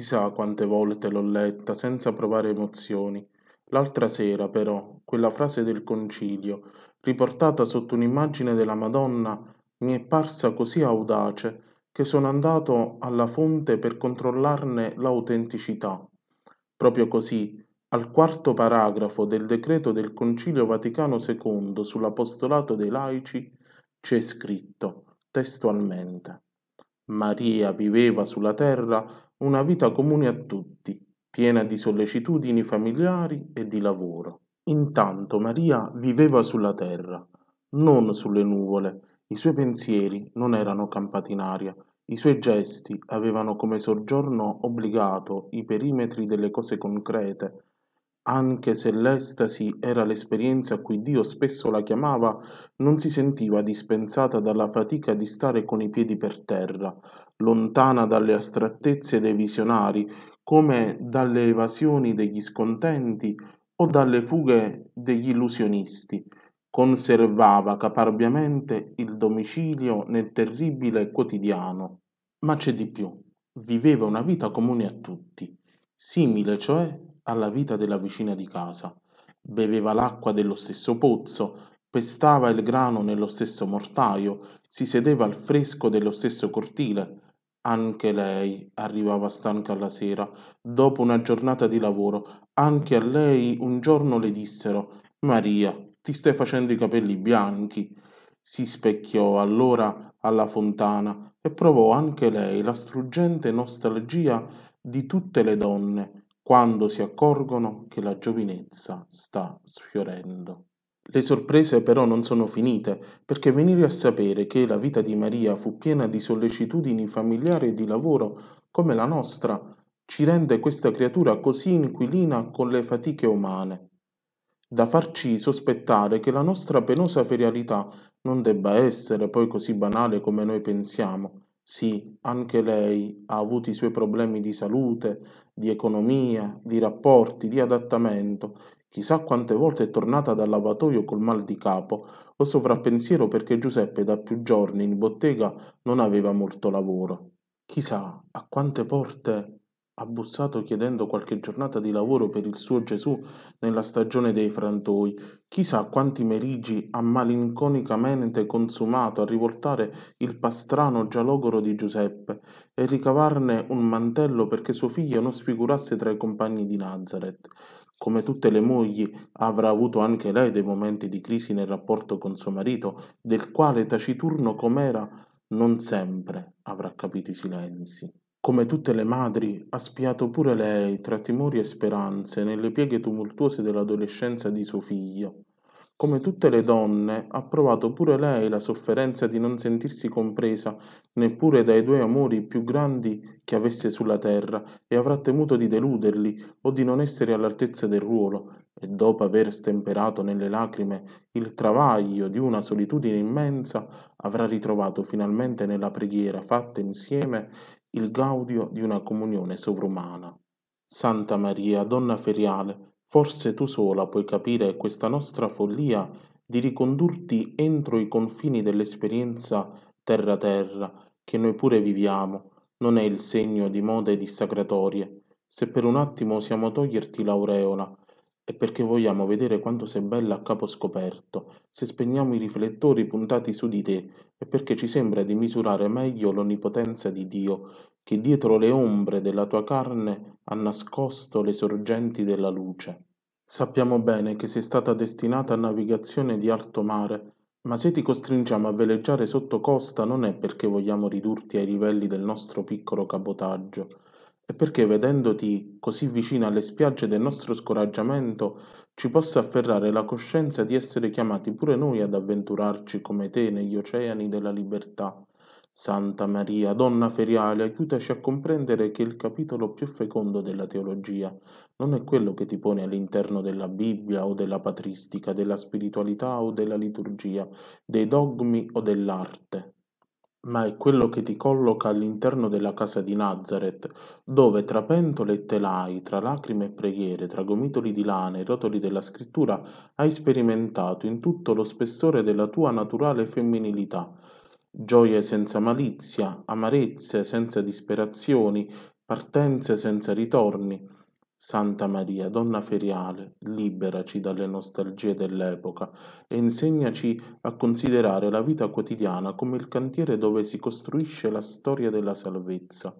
Chissà quante volte l'ho letta senza provare emozioni. L'altra sera, però, quella frase del concilio, riportata sotto un'immagine della Madonna, mi è parsa così audace che sono andato alla fonte per controllarne l'autenticità. Proprio così, al quarto paragrafo del decreto del Concilio Vaticano II sull'apostolato dei laici c'è scritto testualmente Maria viveva sulla terra una vita comune a tutti, piena di sollecitudini familiari e di lavoro. Intanto Maria viveva sulla terra, non sulle nuvole, i suoi pensieri non erano campati in aria, i suoi gesti avevano come soggiorno obbligato i perimetri delle cose concrete, anche se l'estasi era l'esperienza a cui Dio spesso la chiamava, non si sentiva dispensata dalla fatica di stare con i piedi per terra, lontana dalle astrattezze dei visionari, come dalle evasioni degli scontenti o dalle fughe degli illusionisti. Conservava caparbiamente il domicilio nel terribile quotidiano. Ma c'è di più. Viveva una vita comune a tutti, simile cioè alla vita della vicina di casa. Beveva l'acqua dello stesso pozzo, pestava il grano nello stesso mortaio, si sedeva al fresco dello stesso cortile. Anche lei arrivava stanca alla sera, dopo una giornata di lavoro. Anche a lei un giorno le dissero Maria, ti stai facendo i capelli bianchi. Si specchiò allora alla fontana e provò anche lei la struggente nostalgia di tutte le donne quando si accorgono che la giovinezza sta sfiorendo. Le sorprese però non sono finite, perché venire a sapere che la vita di Maria fu piena di sollecitudini familiari e di lavoro come la nostra, ci rende questa creatura così inquilina con le fatiche umane, da farci sospettare che la nostra penosa ferialità non debba essere poi così banale come noi pensiamo, sì, anche lei ha avuto i suoi problemi di salute, di economia, di rapporti, di adattamento. Chissà quante volte è tornata dal lavatoio col mal di capo o sovrappensiero perché Giuseppe da più giorni in bottega non aveva molto lavoro. Chissà a quante porte ha bussato chiedendo qualche giornata di lavoro per il suo Gesù nella stagione dei frantoi. Chissà quanti merigi ha malinconicamente consumato a rivoltare il pastrano già logoro di Giuseppe e ricavarne un mantello perché suo figlio non sfigurasse tra i compagni di Nazareth. Come tutte le mogli, avrà avuto anche lei dei momenti di crisi nel rapporto con suo marito, del quale taciturno com'era, non sempre avrà capito i silenzi. Come tutte le madri, ha spiato pure lei, tra timori e speranze, nelle pieghe tumultuose dell'adolescenza di suo figlio. Come tutte le donne, ha provato pure lei la sofferenza di non sentirsi compresa neppure dai due amori più grandi che avesse sulla terra e avrà temuto di deluderli o di non essere all'altezza del ruolo e dopo aver stemperato nelle lacrime il travaglio di una solitudine immensa, avrà ritrovato finalmente nella preghiera fatta insieme il gaudio di una comunione sovrumana. Santa Maria, donna feriale, forse tu sola puoi capire questa nostra follia di ricondurti entro i confini dell'esperienza terra-terra, che noi pure viviamo, non è il segno di mode dissacratorie. Se per un attimo osiamo toglierti l'aureola, è perché vogliamo vedere quanto sei bella a capo scoperto, se spegniamo i riflettori puntati su di te, è perché ci sembra di misurare meglio l'onnipotenza di Dio, che dietro le ombre della tua carne ha nascosto le sorgenti della luce. Sappiamo bene che sei stata destinata a navigazione di alto mare, ma se ti costringiamo a veleggiare sotto costa non è perché vogliamo ridurti ai livelli del nostro piccolo cabotaggio, e perché vedendoti così vicino alle spiagge del nostro scoraggiamento ci possa afferrare la coscienza di essere chiamati pure noi ad avventurarci come te negli oceani della libertà. Santa Maria, Donna Feriale, aiutaci a comprendere che il capitolo più fecondo della teologia non è quello che ti pone all'interno della Bibbia o della patristica, della spiritualità o della liturgia, dei dogmi o dell'arte, ma è quello che ti colloca all'interno della casa di Nazareth, dove tra pentole e telai, tra lacrime e preghiere, tra gomitoli di lana e rotoli della scrittura, hai sperimentato in tutto lo spessore della tua naturale femminilità. Gioie senza malizia, amarezze senza disperazioni, partenze senza ritorni, Santa Maria, Donna Feriale, liberaci dalle nostalgie dell'epoca e insegnaci a considerare la vita quotidiana come il cantiere dove si costruisce la storia della salvezza.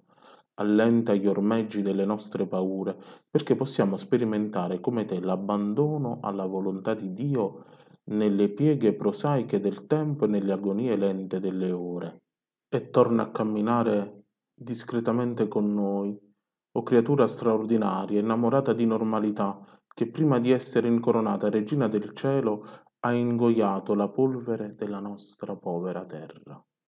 Allenta gli ormeggi delle nostre paure, perché possiamo sperimentare come te l'abbandono alla volontà di Dio nelle pieghe prosaiche del tempo e nelle agonie lente delle ore. E torna a camminare discretamente con noi o creatura straordinaria, innamorata di normalità, che prima di essere incoronata regina del cielo ha ingoiato la polvere della nostra povera terra.